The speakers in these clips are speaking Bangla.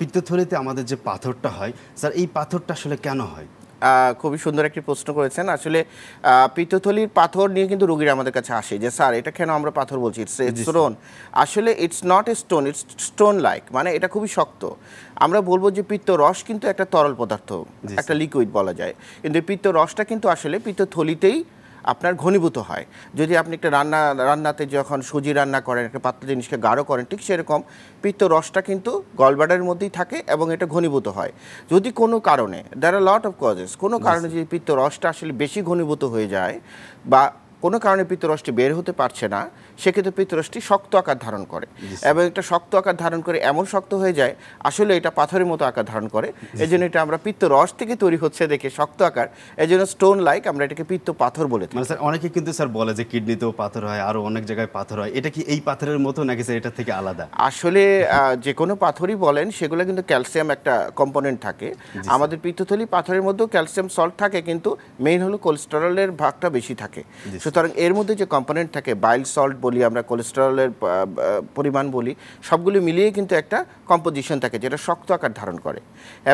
পিত্তথলিতে আমাদের যে পাথরটা হয় স্যার এই পাথরটা আসলে কেন হয় খুবই সুন্দর একটি প্রশ্ন করেছেন আসলে পিত্তথলির পাথর নিয়ে কিন্তু রোগীরা আমাদের কাছে আসে যে স্যার এটা কেন আমরা পাথর বলছি ইটস স্টোন আসলে it's not a stone it's stone like মানে এটা খুবই শক্ত আমরা বলবো যে পিত্ত রস কিন্তু একটা তরল পদার্থ একটা লিকুইড বলা যায় কিন্তু পিত্ত রসটা কিন্তু আসলে পিত্তথলিতেই আপনার ঘনীভূত হয় যদি আপনি একটা রান্না রান্নাতে যখন সুজি রান্না করেন একটা পাত্র জিনিসকে গাঢ় করেন ঠিক সেরকম পিত্ত রসটা কিন্তু গলবাডারের মধ্যেই থাকে এবং এটা ঘনীভূত হয় যদি কোনো কারণে there are lot of causes কোনো কারণে যদি পিত্ত রসটা আসলে বেশি ঘনীভূত হয়ে যায় বা কোনো কারণে পিতরসটি বের হতে পারছে না সেক্ষেত্রে পিতরসটি শক্ত আকার ধারণ করে এবং এটা শক্ত আকার ধারণ করে এমন শক্ত হয়ে যায় আসলে এটা পাথরের মতো আকার ধারণ করে এই জন্য এটা আমরা পিত্তরস থেকে তৈরি হচ্ছে দেখে শক্ত আকার এই জন্য স্টোন লাইক আমরা এটাকে পিত্ত পাথর বলে থাকি মানে স্যার অনেকে কিন্তু স্যার বলে যে কিডনিতেও পাথর হয় আরও অনেক জায়গায় পাথর হয় এটা কি এই পাথরের মতো নাকি স্যার এটা থেকে আলাদা আসলে যে কোনো পাথরই বলেন সেগুলো কিন্তু ক্যালসিয়াম একটা কম্পোনেন্ট থাকে আমাদের পিত্তথলি পাথরের মধ্যেও ক্যালসিয়াম সল্ট থাকে কিন্তু মেইন হলো কোলেস্টেরলের ভাগটা বেশি থাকে সুতরাং এর মধ্যে যে কম্পোনেন্ট থাকে বাইল সল্ট বলি আমরা কোলেস্টেরলের পরিমাণ বলি সবগুলি মিলিয়ে কিন্তু একটা কম্পোজিশন থাকে যেটা শক্ত আকার ধারণ করে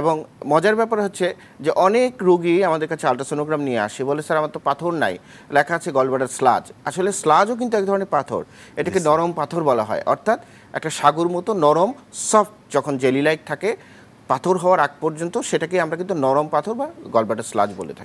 এবং মজার ব্যাপার হচ্ছে যে অনেক রুগী আমাদের কাছে আলট্রাসোনোগ্রাম নিয়ে আসে বলে স্যার আমার তো পাথর নাই লেখা আছে গলবাটার স্লাজ আসলে স্লাজও কিন্তু এক ধরনের পাথর এটাকে নরম পাথর বলা হয় অর্থাৎ একটা সাগর মতো নরম সফট যখন জেলি লাইক থাকে পাথর হওয়ার আগ পর্যন্ত সেটাকে আমরা কিন্তু নরম পাথর বা গলবাটার স্লাজ বলে থাকি